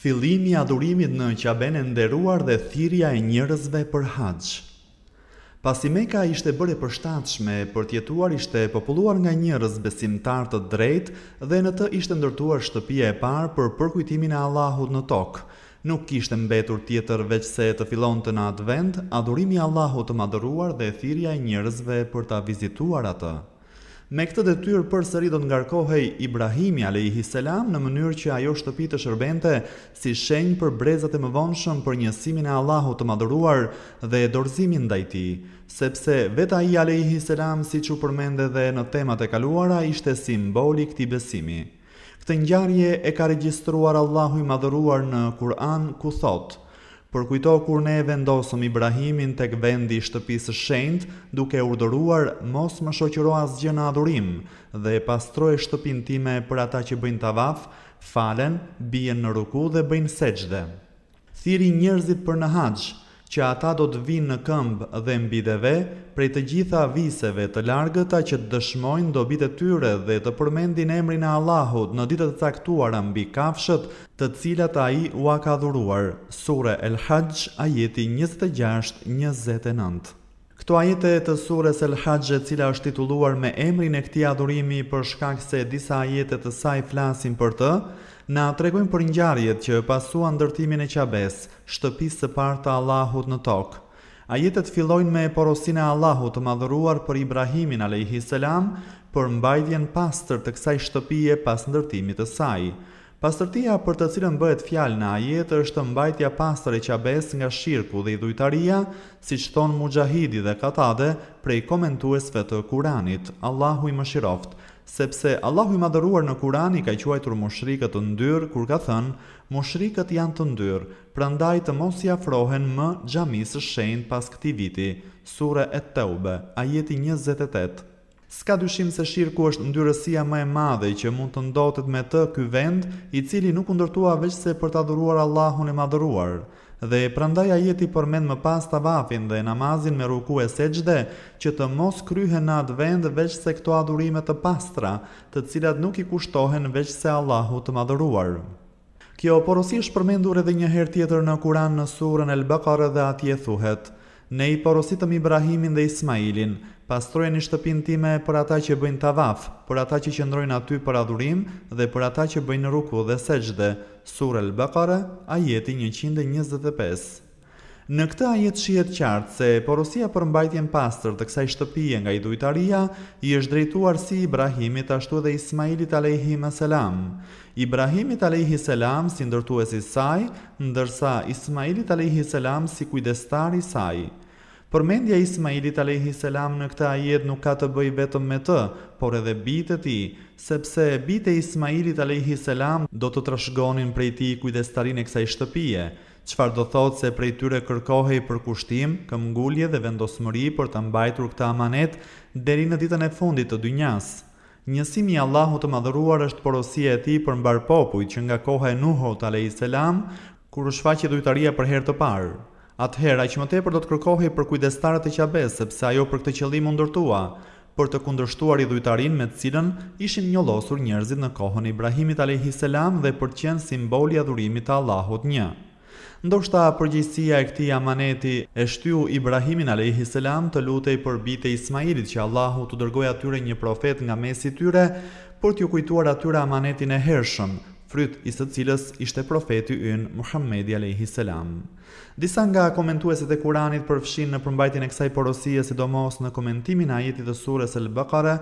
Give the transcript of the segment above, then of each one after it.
fillimi i adhurimit në Qaben e nderuar dhe thirrja e njerëzve për haxh. Pasi Mekka ishte bërë e përshtatshme për të jetuar, ishte populluar nga njerëz besimtar të drejtë dhe në të ishte ndërtuar shtëpia e parë për përkujtimin e Allahut në tokë. Nuk kishte mbetur tjetër veç se të fillonte në atë vend adhurimi i Allahut të madhuruar dhe thirrja e njerëzve për ta vizituar atë. Me këtë detyrë përsëri do të ngarkohej Ibrahimi alayhi salam në mënyrë që ajo shtëpi të shërbente si shenjë për brezat e mëvonshëm për njësimin e Allahut të madhuruar dhe dorëzimin ndaj tij, sepse ai alayhi salam, siç u përmend edhe në temat e kaluara, ishte simboli i këtij besimi. Këtë ngjarje e ka regjistruar Allahu i madhëruar në Kur'an ku thotë: Por kujto kur ne e vendosëm Ibrahimin tek vendi i shtëpisë së shenjtë, duke urdhëruar mos më shoqëro gjë në adhurim dhe e pastroi shtëpinë time për ata që bëjnë tavaf, falen, bien në ruku dhe bëjnë seqde. Thiri njerëzit për në haxh, që ata do të vinë në këmbë dhe mbideve prej të gjitha viseve të largëta që të dëshmojnë do bitë tyre dhe të përmendin emrin e Allahut në ditët të caktuar ambi kafshët të cilat a i ua ka dhuruar. Sure El Hajj, ajeti 26-29 Këto ajete të surës El e cila është tituluar me emrin e këti adhurimi për shkak se disa ajete të saj flasin për të, Na tregojnë për ngjarjet që pasua ndërtimin e Qabes, shtëpisë së parë të Allahut në tokë. Ajetet fillojnë me porosin e Allahut të madhëruar për Ibrahimin alayhi salam për mbajtjen pastër të kësaj shtëpie pas ndërtimit të saj. Pastërtia për të cilën bëhet fjalë në ajet është mbajtja pastër e qabes nga shirku dhe idhujtaria, siç thon Mujahidi dhe Katade prej komentuesve të Kuranit. Allahu i mëshiroft sepse Allahu i madhëruar në Kurani ka quajtur mushrikët të ndyrë kur ka thënë mushrikët janë të ndyrë, prandaj të mos i afrohen më xhamisë shenjt pas këtij viti. Sure At-Taube, ajeti 28. Ska dyshim se shirku është ndyrësia më e madhe që mund të ndotet me të ky vend, i cili nuk u ndërtua veç se për të adhuruar Allahun e madhuruar dhe prandaj jeti përmend më pas tavafin dhe namazin me ruku e gjde, që të mos kryhen në atë vend veç se këto adhurime të pastra, të cilat nuk i kushtohen veç se Allahut të madhëruar. Kjo porosi përmendur edhe një herë tjetër në Kur'an në surën El-Baqara dhe atje thuhet: ne i porositëm Ibrahimin dhe Ismailin, pastrojnë një shtëpin time për ata që bëjnë tavaf, për ata që qëndrojnë aty për adhurim dhe për ata që bëjnë ruku dhe seqde, surel bëkare, ajeti 125. Në këtë ajet shihet qartë se porosia për mbajtjen pastër të kësaj shtëpie nga dujtaria, i është drejtuar si Ibrahimit ashtu edhe Ismailit alayhi salam. Ibrahimit alayhi salam si e i saj, ndërsa Ismailit alayhi si kujdestari i saj. Përmendja Ismailit alayhi salam në këtë ajet nuk ka të bëjë vetëm me të, por edhe bitë e tij, sepse bitë e Ismailit alayhi salam do të trashëgonin prej tij kujdestarinë e kësaj shtëpie, çfarë do thotë se prej tyre kërkohej përkushtim, këmbngulje dhe vendosmëri për të mbajtur këtë amanet deri në ditën e fundit të dynjas. Njësimi i Allahut të madhëruar është porosia e tij për mbar popujt që nga koha e Nuhut alayhi salam kur u shfaqi dhujtaria për herë të parë atëhera që më tepër do të kërkohi për kujdestarët e qabes, sepse ajo për këtë qëllim u ndërtua, për të kundërshtuar idhujtarin me të cilën ishin losur njerëzit në kohën e Ibrahimit a.s. dhe për të qenë simboli i adhurimit të Allahut 1. Ndoshta përgjegjësia e këtij amaneti e shtyu Ibrahimin a.s. të lutej për bitë Ismailit që Allahu t'u dërgoj atyre një profet nga mesi i tyre për t'ju kujtuar atyre amanetin e hershëm, fryt i së cilës ishte profeti ynë Muhammedi alayhi Disa nga komentueset e Kur'anit përfshin në përmbajtjen e kësaj porosie, sidomos në komentimin e ajetit të surës Al-Baqara,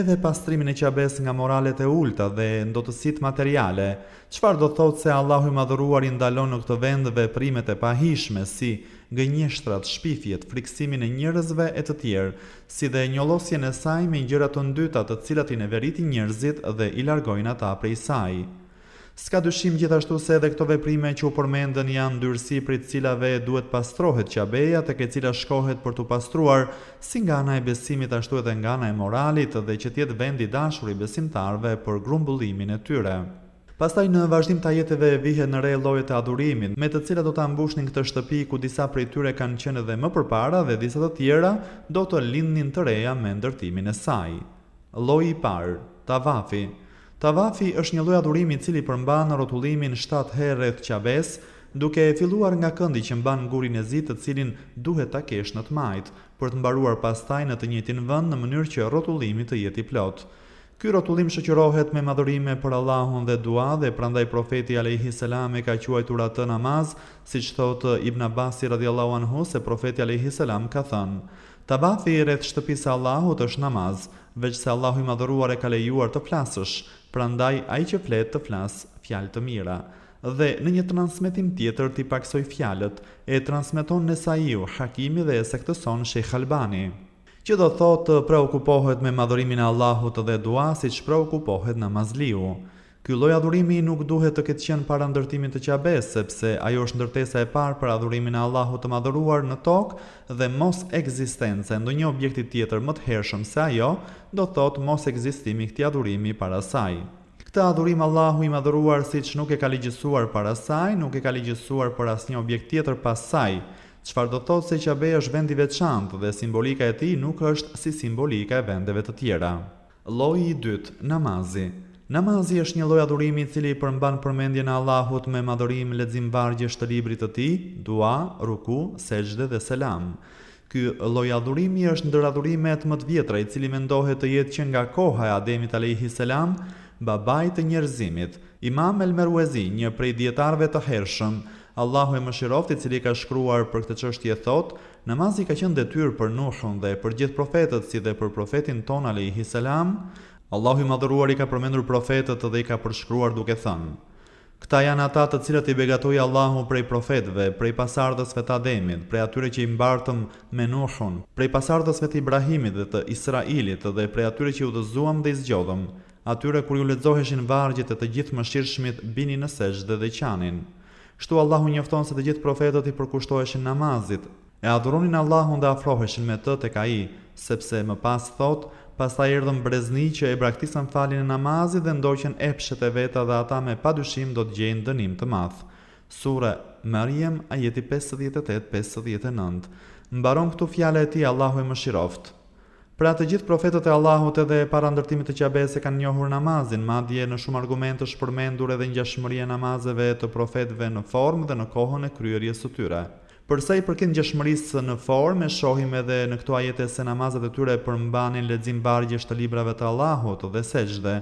edhe pastrimin e qabes nga moralet e ulta dhe ndotësit materiale. Çfarë do thotë se Allahu i madhëruar i ndalon në këtë vend veprimet e pahishme si gënjeshtrat, shpifjet, friksimin e njerëzve e të tjerë, si dhe njollosjen e saj me gjëra të ndyta, të cilat i neveritin njerëzit dhe i largojnë ata prej saj. Ska dyshim gjithashtu se edhe këto veprime që u përmendën janë ndyrësi për të cilave duhet pastrohet qabeja tek e cila shkohet për të pastruar, si nga ana e besimit ashtu edhe nga ana e moralit dhe që të jetë vendi dashur i besimtarve për grumbullimin e tyre. Pastaj në vazhdim të e vihet në re lojë të adhurimit, me të cilat do ta mbushnin këtë shtëpi ku disa prej tyre kanë qenë dhe më përpara dhe disa të tjera do të lindnin të reja me ndërtimin e saj. Lloji i parë, tavafi. Tavafi është një lloj adhurimi i cili përmban rrotullimin 7 herë të Qabes, duke e filluar nga këndi që mban gurin e zi, të cilin duhet ta kesh në të majt, për të mbaruar pastaj në të njëjtin vend në mënyrë që rrotullimi të jetë i plot. Ky rrotullim shoqërohet me madhurime për Allahun dhe dua dhe prandaj profeti alayhi salam e ka quajtur atë namaz, siç thotë Ibn Abbas radhiyallahu anhu se profeti alayhi salam ka thënë: Të bathi i rreth shtëpisë Allahut është namaz, veç se Allahu i madhëruar e ka lejuar të flasësh, prandaj ai që flet të flas fjalë të mira. Dhe në një transmetim tjetër ti paksoj fjalët e transmeton Nesaiu, Hakimi dhe e sekteson Sheikh Albani që do thotë preokupohet me madhurimin e Allahut dhe dua si që preokupohet në mazliu. Ky lloj adhurimi nuk duhet të ketë qenë para ndërtimit të Qabes, sepse ajo është ndërtesa e parë për adhurimin e Allahut të madhëruar në tokë dhe mos ekzistenca e ndonjë objekti tjetër më të hershëm se ajo, do thotë mos ekzistimi i këtij adhurimi para saj. Këtë adhurim Allahu i madhëruar siç nuk e ka ligjësuar para saj, nuk e ka ligjësuar për asnjë objekt tjetër pas saj. Çfarë do thotë se Qabeja është vendi veçantë dhe simbolika e tij nuk është si simbolika e vendeve të tjera. Lloji i dytë, namazi. Namazi është një lloj adhurimi i cili përmban përmendjen e Allahut me madhurim, lexim vargjesh të librit të Tij, dua, ruku, sejdë dhe selam. Ky lloj adhurimi është ndër adhurimet më të vjetra i cili mendohet të jetë që nga koha e Ademit alayhi salam, babai të njerëzimit. Imam el Meruezi, një prej dietarëve të hershëm, Allahu e mëshiroft i cili ka shkruar për këtë çështje thotë, namazi ka qenë detyrë për Nuhun dhe për gjithë profetët si dhe për profetin ton alayhi salam. Allahu i madhëruar i ka përmendur profetët dhe i ka përshkruar duke thënë: Këta janë ata të cilët i begatoi Allahu prej profetëve, prej pasardhësve të Ademit, prej atyre që i mbartëm me Nuhun, prej pasardhësve të Ibrahimit dhe të Israilit dhe prej atyre që udhëzuam dhe i zgjodhëm, atyre kur ju lexoheshin vargjet e të gjithë mëshirshmit binin në sejdë dhe, dhe qanin. Kështu Allahu njofton se të gjithë profetët i përkushtoheshin namazit. E adhuronin Allahun dhe afroheshin me të tek Ai, sepse më pas thot, Pasta ta erdhëm brezni që e braktisan falin e namazi dhe ndoqen epshet e veta dhe ata me padushim do të gjenë dënim të mathë. Sure, Mariem, ajeti 58-59 Në baron këtu fjale e ti, Allahu e më shiroft. Pra të gjithë profetët e Allahut edhe para ndërtimit të qabese kanë njohur namazin, ma dje në shumë argument shpërmendur edhe një namazeve të profetve në formë dhe në kohën e kryerjes të tyre. Përsa i përkin gjeshmërisë në formë, me shohim edhe në këto ajete se namazet e tyre për mbanin ledzim të librave të Allahot dhe seqde.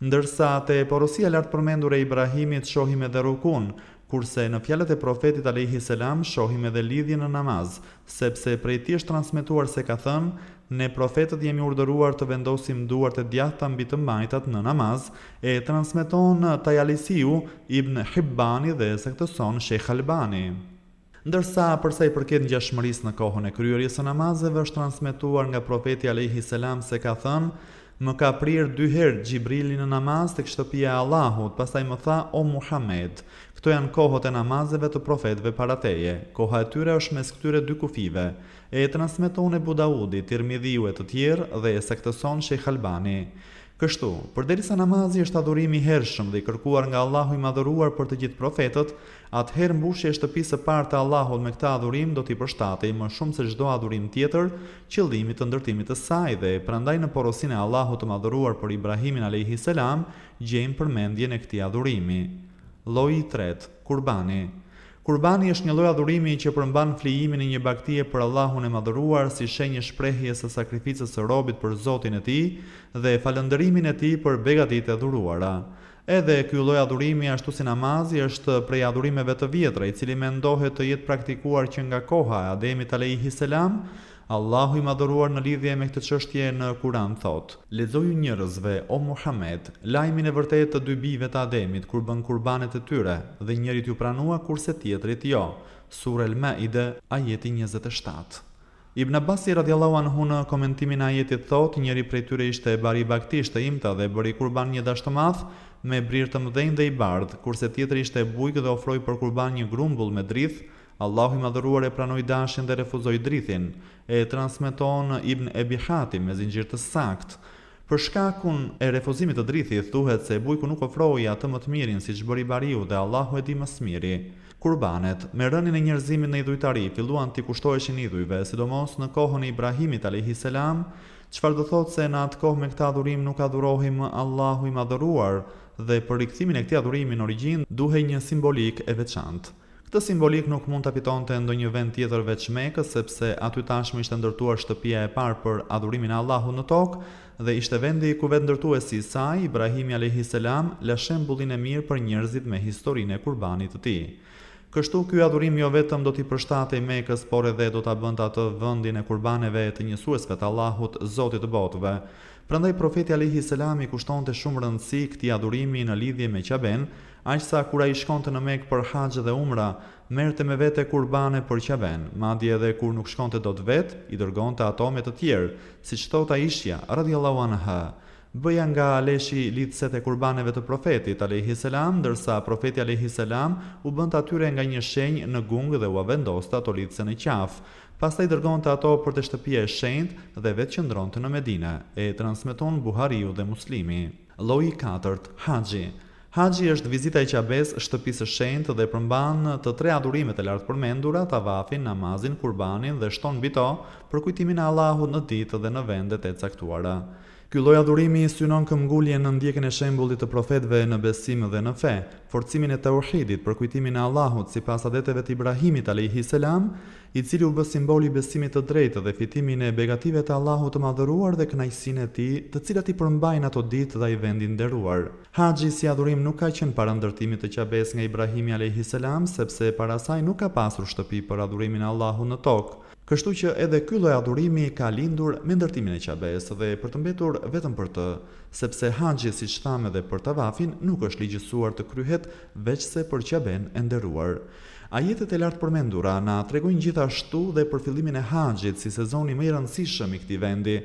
Ndërsa te porosia lartë përmendur e Ibrahimit shohim edhe rukun, kurse në fjallet e profetit Alehi Selam shohim edhe lidhjen në namaz, sepse prej ti është transmituar se ka thënë, ne profetët jemi urderuar të vendosim duar të mbi të mbitë mbajtat në namaz, e transmiton Tajalisiu ibn Hibbani dhe se Sheikh Shekhalbani. Ndërsa për sa i përket ngjashmërisë në kohën e kryerjes së namazeve është transmetuar nga profeti alayhi salam se ka thënë Më ka prirë dy herë Gjibrili në namaz të kështëpia e Allahut, pasaj më tha o Muhammed. Këto janë kohët e namazeve të profetve parateje. Koha e tyre është mes këtyre dy kufive. E e transmiton e Budaudi, tirmidhiu e të tjerë dhe e sektëson shej halbani. Kështu, përderisa namazi është adhurimi hershëm dhe i kërkuar nga Allahu i madhëruar për të gjithë profetët, atëherë mbushje e shtëpisë së parë të Allahut me këtë adhurim do t'i përshtatej më shumë se çdo adhurim tjetër qëllimit të ndërtimit të saj dhe prandaj në porosinë e Allahut të madhuruar për Ibrahimin alayhi salam gjejmë përmendjen e këtij adhurimi. Lloji i tretë, kurbani. Kurbani është një lloj adhurimi që përmban flijimin e një baktie për Allahun e madhëruar si shenjë shprehje së sakrificës së robit për Zotin e tij dhe falënderimin e tij për begatitë e dhuruara. Edhe ky lloj adhurimi ashtu si namazi është prej adhurimeve të vjetra i cili mendohet të jetë praktikuar që nga koha e Ademit alayhi salam, Allahu i madhuruar në lidhje me këtë çështje në Kur'an thot: Lexoju njerëzve o Muhammed lajmin e vërtetë të dy bijve të Ademit kur bën kurbanet e tyre dhe njëri ju pranua kurse tjetrit jo. surel Al-Maide, ajeti 27. Ibn Abasi radhiyallahu anhu në komentimin e ajetit thotë, njëri prej tyre ishte e bari baktisht të imta dhe bëri kurban një dashtë të madh me brirë të mëdhenj dhe i bardh, kurse tjetri ishte e bujkë dhe ofroi për kurban një grumbull me drithë Allahu i madhëruar e pranoi dashin dhe refuzoi drithin. E transmeton Ibn Ebi Hatim me zinxhir të sakt. Për shkakun e refuzimit të drithit thuhet se bujku nuk ofroi atë më të mirin siç bëri Bariu dhe Allahu e di më së miri. Kurbanet me rënien e njerëzimit në idhujtari filluan të kushtoheshin idhujve, sidomos në kohën e Ibrahimit alayhi salam, çfarë do thotë se në atë kohë me këtë adhurim nuk adhurohim Allahu i madhuruar dhe për rikthimin e këtij adhurimi në origjinë duhej një simbolik e veçantë. Këtë simbolik nuk mund të apiton të ndo një vend tjetër veç Mekës, sepse aty tashmë ishte ndërtuar shtëpia e parë për adhurimin Allahu në tokë, dhe ishte vendi ku vetë ndërtu e si saj, Ibrahimi a.s. le bullin e mirë për njerëzit me historin e kurbanit të ti. Kështu kjo adhurim jo vetëm do t'i përshtate i mekës, por edhe do t'a bënd atë vëndin e kurbaneve të njësuesve të Allahut, Zotit të botëve. Prandaj profeti Alihi Selami kushton të shumë rëndësi këti adhurimi në lidhje me qaben, Antes kura i shkonte në Mekë për Haxh dhe Umra, merrte me vete kurbane për Qaben, madje edhe kur nuk shkonte do të vet, i dërgonte ato me të tjerë, siç thot ai ishja radhiyallahu anha, Bëja nga Aleshi litset e kurbaneve të Profetit alehi salam, ndërsa Profeti alehi salam u bën të atyre nga një shenjë në gung dhe u avendosta ato lidhse e qafë. Pastaj i dërgonte ato për të shtëpia e shenjt dhe vetë qëndronte në Medinë. E transmeton Buhariu dhe Muslimi. Lloi 4. Haxhi. Haxhi është vizita e qabes shtëpisë së shenjtë dhe përmban të tre adhurimet e lartë përmendura, tavafin, namazin, kurbanin dhe shton mbi to për kujtimin e Allahut në ditë dhe në vendet e caktuara. Ky lloj adhurimi i synon këmbgulje në ndjekjen e shembullit të profetëve në besim dhe në fe, forcimin e tauhidit, përkujtimin e Allahut sipas adeteve të Ibrahimit alayhi salam, i cili u bë simboli i besimit të drejtë dhe fitimin e begative të Allahut të madhëruar dhe kënaqësinë e tij, të cilat i përmbajnë ato ditë dhe ai vend i nderuar. Haxhi si adhurim nuk ka qenë para ndërtimit të qabes nga Ibrahimi alayhi salam, sepse para saj nuk ka pasur shtëpi për adhurimin e Allahut në tokë. Kështu që edhe ky lloj adhurimi ka lindur me ndërtimin e Qabes dhe për të mbetur vetëm për të, sepse haxhi siç thamë edhe për tavafin nuk është ligjësuar të kryhet veçse për Qaben e nderuar. Ajetet e lartë përmendura na tregojnë gjithashtu dhe për fillimin e haxhit si sezoni më i rëndësishëm i këtij vendi.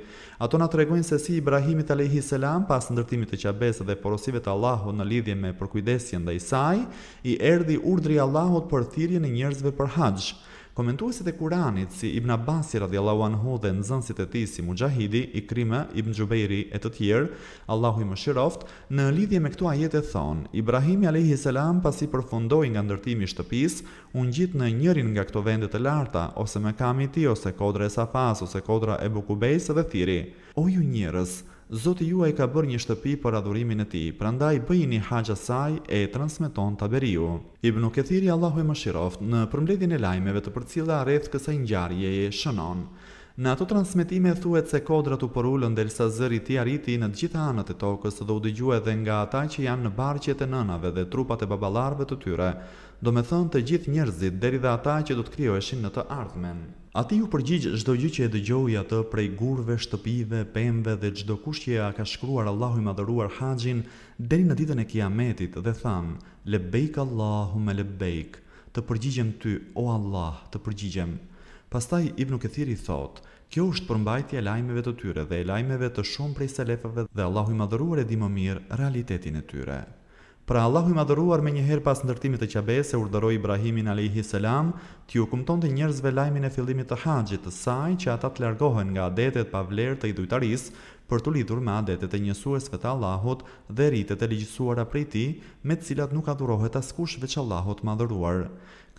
Ato na tregojnë se si Ibrahimi alayhis salam pas ndërtimit të Qabes dhe porosive të Allahut në lidhje me përkujdesjen ndaj saj, i erdhi urdhri i Allahut për thirrjen e njerëzve për haxh. Komentuesit e Kuranit si Ibn Abbas radhiyallahu anhu dhe nxënësit e tij si Mujahidi, Ikrima, Ibn Jubairi e të tjerë, Allahu i mëshiroft, në lidhje me këtë ajet e thon, Ibrahim alayhi salam pasi përfundoi nga ndërtimi i shtëpisë, u ngjit në njërin nga këto vende të larta, ose Mekami i tij, ose Kodra e Safas, ose Kodra e Bukubejs dhe thiri: O ju njerëz, Zoti juaj ka bërë një shtëpi për adhurimin e ti, prandaj bëjini haqa asaj e transmeton Taberiu. Ibn Kathiri Allahu e mëshiroft në përmbledhjen e lajmeve të përcjella rreth kësaj ngjarjeje shënon. Në ato transmitime thuhet se kodrat u porulën derisa zëri i tij arriti në të gjitha anët e tokës dhe u dëgjua edhe nga ata që janë në barqet e nënave dhe trupat e baballarëve të tyre do me thënë të gjithë njerëzit deri dhe ata që do të eshin në të ardhmen. A ti ju përgjigjë gjdo gjë që e dëgjohi atë prej gurve, shtëpive, pembe dhe gjdo kush që ja ka shkruar Allahu i madhëruar haqin deri në ditën e kiametit dhe thamë, lebejk Allahu me lebejk, të përgjigjem ty, o Allah, të përgjigjem. Pastaj Ibnu Këthiri thot, kjo është përmbajtja lajmeve të tyre dhe lajmeve të shumë prej selefëve dhe Allahu i madhëruar e di më mirë realitetin e tyre. Pra Allahu i madhëruar me një herë pas ndërtimit të qabes se urdëroj Ibrahimin a.s. të ju kumton të njerëzve lajmin e fillimit të haqjit të saj që ata të largohen nga adetet pa vlerë të idujtaris për të lidhur me adetet e njësuesve të Allahut dhe rritet e ligjësuara prej tij, me të cilat nuk adhurohet askush veç Allahut madhëruar.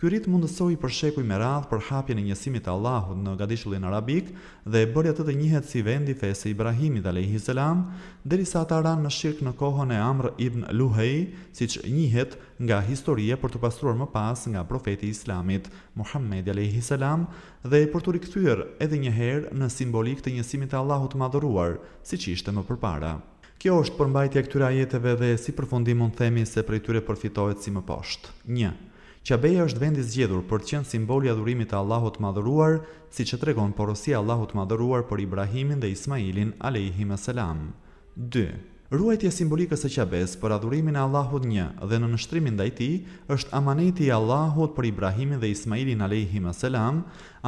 Ky rit mundësoi për shekuj me radhë për hapjen e njësimit të Allahut në gadishullin arabik dhe e bëri atë të njihet si vendi i fesë e Ibrahimit alayhi salam, derisa ata ranë në shirk në kohën e Amr ibn Luhej, siç njihet nga historia për të pastruar më pas nga profeti i Islamit Muhammed alayhi salam dhe për të rikthyer edhe një herë në simbolik të njësimit të Allahut të Madhëruar, siç ishte më parë. Kjo është përmbajtja e këtyra ajeteve dhe si përfundim mund themi se prej tyre përfitohet si më poshtë. 1. Qabeja është vendi zgjedhur për të qenë simboli i adhurimit të Allahut të Madhëruar, siç e tregon porosia e Allahut të Madhëruar për Ibrahimin dhe Ismailin alayhi salam. Ruajtja simbolikës së qabes për adhurimin e Allahut 1 dhe në nështrimin dhe i ti është amaneti i Allahut për Ibrahimin dhe Ismailin Aleyhim a.s.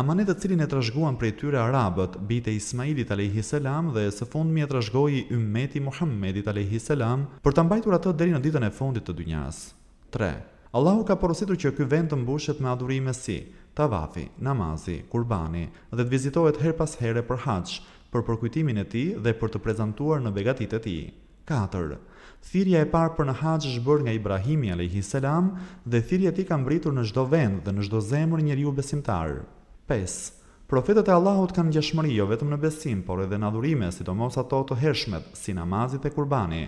Amanet të cilin e të rëshguan për e tyre Arabët, bite Ismailit a.s. dhe së fundmi mi e të i Muhamedit Muhammedit a.s. për të mbajtur atë deri në ditën e fundit të dynjas. 3. Allahu ka porositur që ky vend të mbushet me adhurime si tavafi, namazi, kurbani dhe të vizitohet her pas here për haqë, për përkujtimin e ti dhe për të prezantuar në begatitë e tij. 4. Thirrja e parë për në haxh është bërë nga Ibrahimi alayhi salam dhe thirrja e tij ka mbritur në çdo vend dhe në çdo zemër njeriu besimtar. 5. Profetët e Allahut kanë gjashmëri jo vetëm në besim, por edhe në adhurime, sidomos ato të hershmet, si namazit dhe kurbani.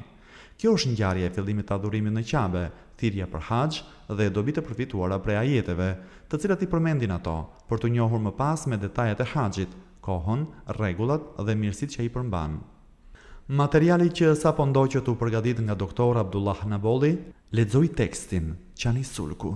Kjo është ngjarja e fillimit të adhurimit në Qabe, thirrja për haxh dhe dobi e përfituara prej ajeteve, të cilat i përmendin ato, për të njohur më pas me detajet e haxhit, kohën, rregullat dhe mirësitë që ai përmban. Materiali që sa po ndoqët u përgadit nga doktor Abdullah Naboli, ledzoj tekstin Qani Sulku.